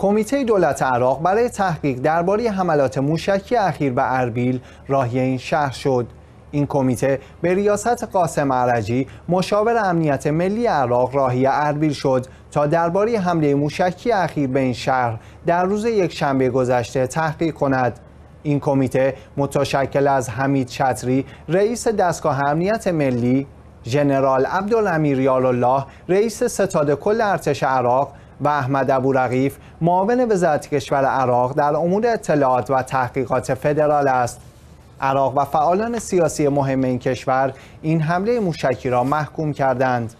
کمیته دولت عراق برای تحقیق درباره حملات موشکی اخیر به اربیل راهی این شهر شد این کمیته به ریاست قاسم عرجی مشاور امنیت ملی عراق راهی اربیل شد تا درباره حمله موشکی اخیر به این شهر در روز یک شنبه گذشته تحقیق کند این کمیته متشکل از حمید چتری رئیس دستگاه امنیت ملی ژنرال عبدالامیر الله، رئیس ستاد کل ارتش عراق و احمد رقیف معاون وزارت کشور عراق در امور اطلاعات و تحقیقات فدرال است عراق و فعالان سیاسی مهم این کشور این حمله موشکی را محکوم کردند